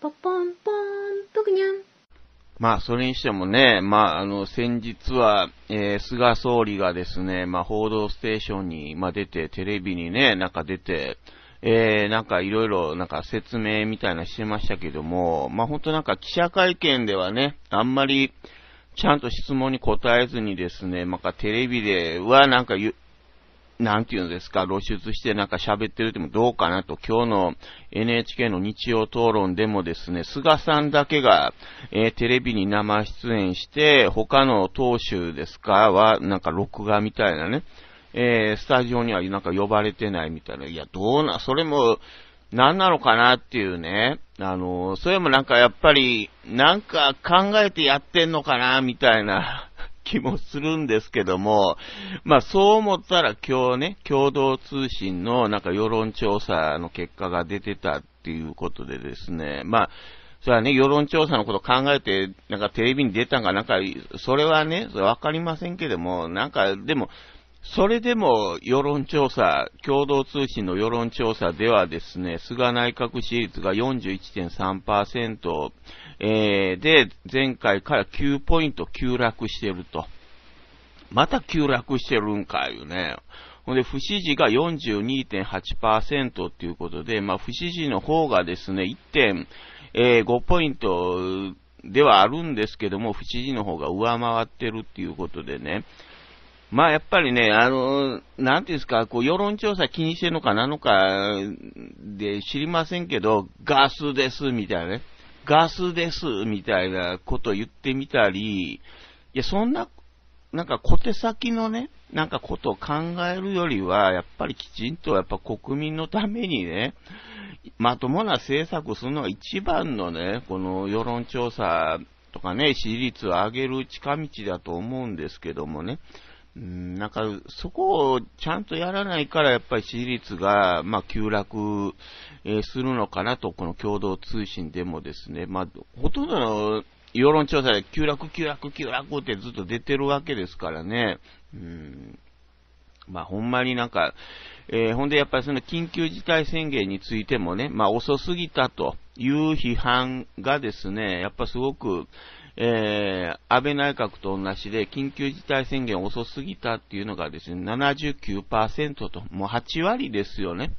ポポンポン、ぷくにゃん。まあ、それにしてもね、まあ、あの、先日は、えー、菅総理がですね、まあ、報道ステーションに、まあ、出て、テレビにね、なんか出て、えー、なんかいろいろなんか説明みたいなしてましたけども、まあ本当なんか記者会見ではね、あんまりちゃんと質問に答えずにですね、まあテレビではなんかなんていうんですか、露出してなんか喋ってるでもどうかなと、今日の NHK の日曜討論でもですね、菅さんだけが、えー、テレビに生出演して、他の党首ですかは、なんか録画みたいなね、えー、スタジオにはなんか呼ばれてないみたいな、いや、どうな、それも、何なのかなっていうね。あの、それもなんかやっぱり、なんか考えてやってんのかな、みたいな。気もするんですけども、まあそう思ったら今日ね、共同通信のなんか世論調査の結果が出てたっていうことでですね、まあ、それはね、世論調査のこと考えて、なんかテレビに出たんか、なんか、それはね、わかりませんけども、なんか、でも、それでも世論調査、共同通信の世論調査ではですね、菅内閣支持率が41.3%、えー、で、前回から9ポイント急落してると。また急落してるんかいうね。ほんで、不支持が42.8%っていうことで、まあ、不支持の方がですね、1.5ポイントではあるんですけども、不支持の方が上回ってるっていうことでね。まあやっぱりね、あの、なんていうんですか、こう、世論調査気にしてるのかなのかで知りませんけど、ガスですみたいなね。ガスです、みたいなこと言ってみたり、いや、そんな、なんか小手先のね、なんかことを考えるよりは、やっぱりきちんとやっぱ国民のためにね、まともな政策するのが一番のね、この世論調査とかね、支持率を上げる近道だと思うんですけどもね、うん、なんか、そこをちゃんとやらないから、やっぱり支持率が、まあ、急落、えするのかなと、この共同通信でもですね、まあ、ほとんどの世論調査で急落、急落、急落ってずっと出てるわけですからね、うん、まあ、ほんまになんか、えー、ほんでやっぱりその緊急事態宣言についてもね、まあ、遅すぎたという批判がですね、やっぱすごく、えー、安倍内閣と同じで、緊急事態宣言遅すぎたっていうのがですね、79%と、もう8割ですよね。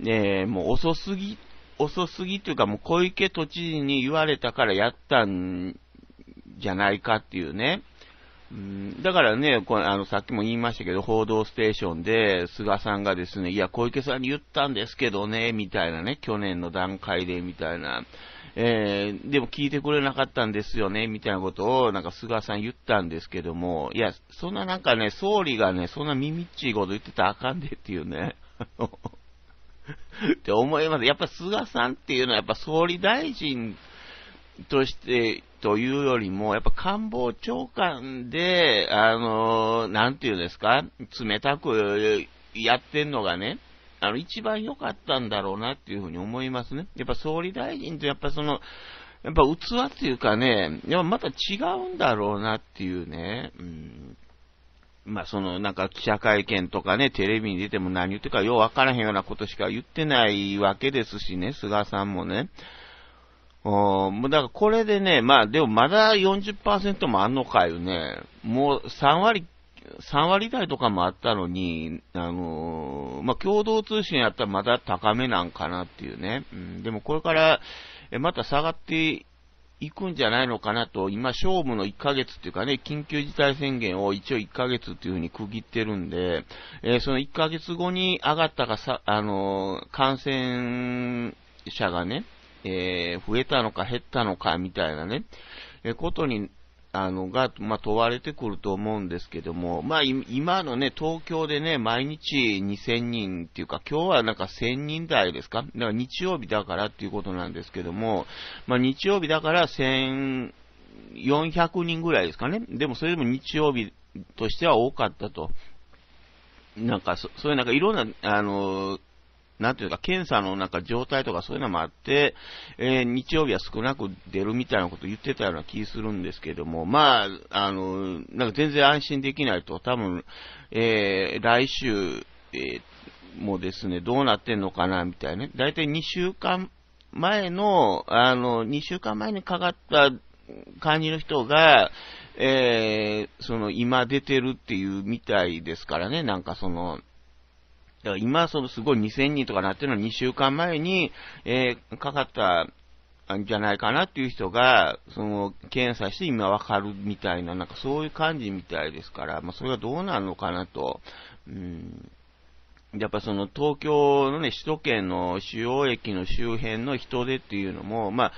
えー、もう遅すぎ、遅すぎというか、もう小池都知事に言われたからやったんじゃないかっていうね。うん、だからね、こあの、さっきも言いましたけど、報道ステーションで、菅さんがですね、いや、小池さんに言ったんですけどね、みたいなね、去年の段階で、みたいな。えー、でも聞いてくれなかったんですよね、みたいなことを、なんか菅さん言ったんですけども、いや、そんななんかね、総理がね、そんな耳っちいこと言ってたらあかんでっていうね、って思います。やっぱ菅さんっていうのは、やっぱ総理大臣として、というよりも、やっぱ官房長官で、あのー、なんていうんですか、冷たくやってんのがね、あの、一番良かったんだろうなっていうふうに思いますね。やっぱ総理大臣とやっぱその、やっぱ器っていうかね、やっぱまた違うんだろうなっていうね、うん。まあ、その、なんか記者会見とかね、テレビに出ても何言ってかようわからへんようなことしか言ってないわけですしね、菅さんもね。おだからこれでね、まあでもまだ40%もあんのかよね、もう3割3割台とかもあったのに、あのー、まあ、共同通信やったらまた高めなんかなっていうね。うん、でもこれから、また下がっていくんじゃないのかなと、今勝負の1ヶ月っていうかね、緊急事態宣言を一応1ヶ月っていうふうに区切ってるんで、えー、その1ヶ月後に上がったかさ、あのー、感染者がね、えー、増えたのか減ったのかみたいなね、えことにあの、が、まあ、問われてくると思うんですけども、まあ、今のね、東京でね、毎日2000人っていうか、今日はなんか1000人台ですかだから日曜日だからっていうことなんですけども、まあ、日曜日だから1400人ぐらいですかね。でもそれでも日曜日としては多かったと。なんかそ、そういうなんかいろんな、あの、なんていうか、検査のなんか状態とかそういうのもあって、えー、日曜日は少なく出るみたいなこと言ってたような気するんですけども、まあ、あの、なんか全然安心できないと、多分、えー、来週、えー、もですね、どうなってんのかな、みたいな、ね。だいたい2週間前の、あの、2週間前にかかった感じの人が、えー、その、今出てるっていうみたいですからね、なんかその、だから今、そのすごい2000人とかなってるのは2週間前に、えー、かかったんじゃないかなっていう人が、その、検査して今わかるみたいな、なんかそういう感じみたいですから、まあそれがどうなるのかなと。うんやっぱその東京のね、首都圏の主要駅の周辺の人出っていうのも、まあ、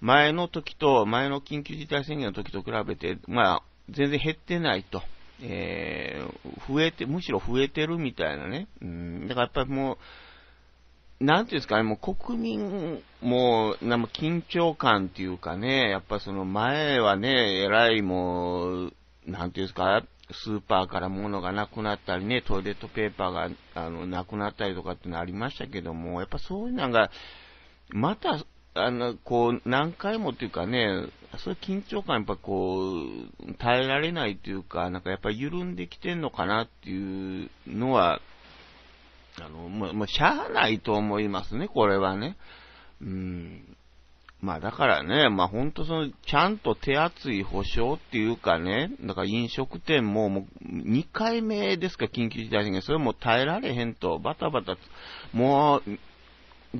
前の時と、前の緊急事態宣言の時と比べて、まあ、全然減ってないと。えー、増えて、むしろ増えてるみたいなね。うん、だからやっぱりもう、なんていうんですかね、もう国民も、なん緊張感っていうかね、やっぱその前はね、偉いもう、なんていうんですか、スーパーから物がなくなったりね、トイレットペーパーがあのなくなったりとかってのありましたけども、やっぱそういうのが、またあの、こう、何回もっていうかね、そういう緊張感やっぱこう、耐えられないというか、なんかやっぱり緩んできてんのかなっていうのは、あの、もう、もうしゃあないと思いますね、これはね。うん。まあだからね、まあほんとその、ちゃんと手厚い保証っていうかね、だから飲食店ももう2回目ですか、緊急事態宣言、それも耐えられへんと、バタバタ、もう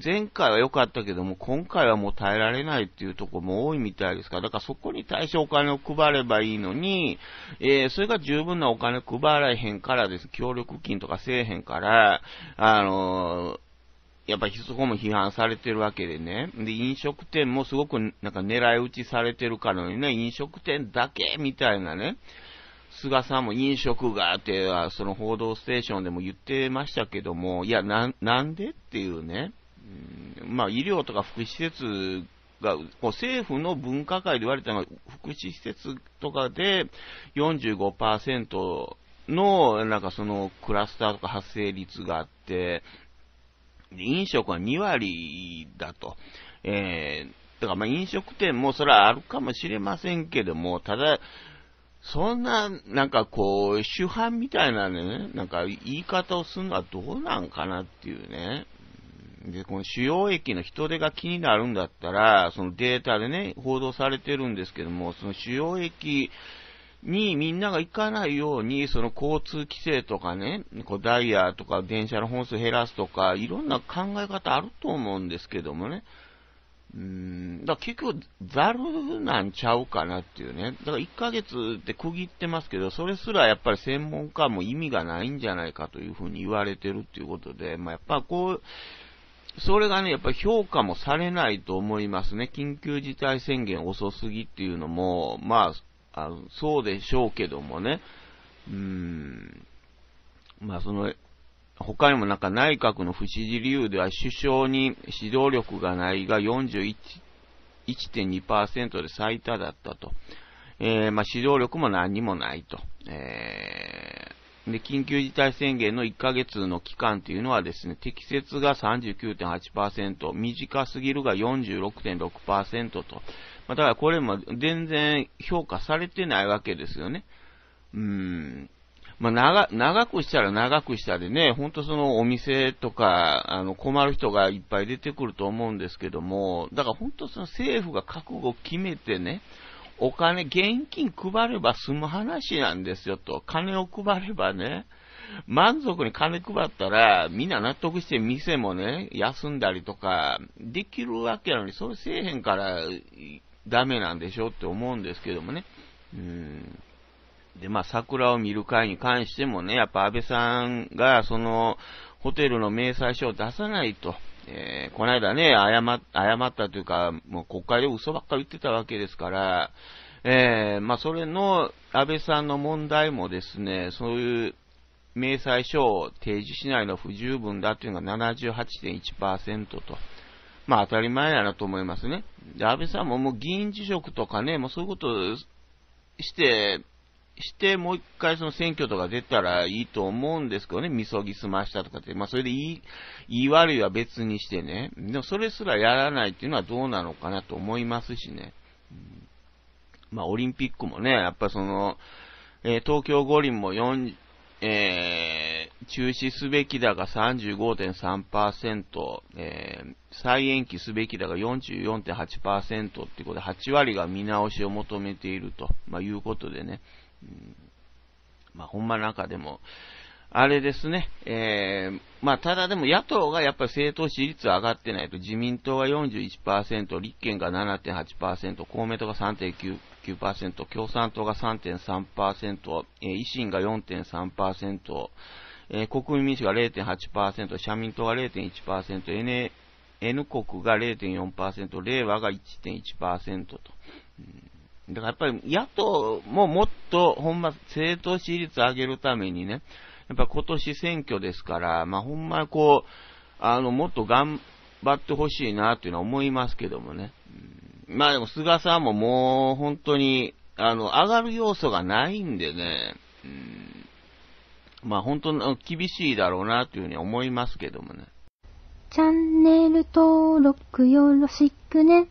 前回は良かったけども、今回はもう耐えられないっていうとこも多いみたいですから、だからそこに対してお金を配ればいいのに、えー、それが十分なお金配らへんからです。協力金とかせえへんから、あのー、やっぱりそこも批判されてるわけでね。で、飲食店もすごくなんか狙い撃ちされてるからにね、飲食店だけみたいなね。菅さんも飲食がって、その報道ステーションでも言ってましたけども、いや、な、なんでっていうね。まあ、医療とか福祉施設が、こう政府の分科会で言われたのが、福祉施設とかで45%の、なんかそのクラスターとか発生率があって、飲食は2割だと。えー、だからまあ飲食店もそれはあるかもしれませんけども、ただ、そんな、なんかこう、主犯みたいなね、なんか言い方をするのはどうなんかなっていうね。で、この主要駅の人手が気になるんだったら、そのデータでね、報道されてるんですけども、その主要駅にみんなが行かないように、その交通規制とかね、こうダイヤとか電車の本数減らすとか、いろんな考え方あると思うんですけどもね。うん、だ結局、ざるなんちゃうかなっていうね。だから1ヶ月って区切ってますけど、それすらやっぱり専門家も意味がないんじゃないかというふうに言われてるっていうことで、まあ、やっぱこう、それがね、やっぱり評価もされないと思いますね。緊急事態宣言遅すぎっていうのも、まあ、あのそうでしょうけどもね。うん。まあ、その、他にもなんか内閣の不支持理由では首相に指導力がないが41.2%で最多だったと。えー、まあ、指導力も何にもないと。えーで、緊急事態宣言の1ヶ月の期間というのはですね、適切が39.8%、短すぎるが46.6%と。まあ、だからこれも全然評価されてないわけですよね。うん。まあ、長、長くしたら長くしたでね、ほんとそのお店とか、あの、困る人がいっぱい出てくると思うんですけども、だからほんとその政府が覚悟を決めてね、お金、現金配れば済む話なんですよと。金を配ればね、満足に金配ったら、みんな納得して店もね、休んだりとか、できるわけなのに、それせえへんから、ダメなんでしょって思うんですけどもね。うん。で、まあ、桜を見る会に関してもね、やっぱ安倍さんが、その、ホテルの明細書を出さないと。えー、この間ね、謝、謝ったというか、もう国会で嘘ばっかり言ってたわけですから、えー、まあ、それの安倍さんの問題もですね、そういう明細書を提示しないの不十分だというのが78.1%と。まあ当たり前やなと思いますね。で、安倍さんももう議員辞職とかね、もうそういうことして、して、もう一回その選挙とか出たらいいと思うんですけどね、みそぎ済ましたとかって、まあそれでいい、いい悪いは別にしてね、でもそれすらやらないっていうのはどうなのかなと思いますしね。うん、まあオリンピックもね、やっぱその、えー、東京五輪も4、えー、中止すべきだが35.3%、えー、再延期すべきだが44.8%っていうことで、8割が見直しを求めていると、まあ、いうことでね、うん、まあ、ほんま中でも、あれですね、えー、まあ、ただでも野党がやっぱり政党支持率上がってないと、自民党が41%、立憲が7.8%、公明党が3.99%、共産党が3.3%、維新が4.3%、えー、国民民主が0.8%、社民党が0.1%、N, N 国が0.4%、令和が1.1%と。うんだからやっぱり野党ももっと、ほんま政党支持率上げるためにね、やっぱ今年選挙ですから、まあ、ほんまこう、あの、もっと頑張ってほしいなというのは思いますけどもね。うん、まあでも菅さんももう本当に、あの、上がる要素がないんでね、うん、まあ本当の厳しいだろうなというふうに思いますけどもね。チャンネル登録よろしくね。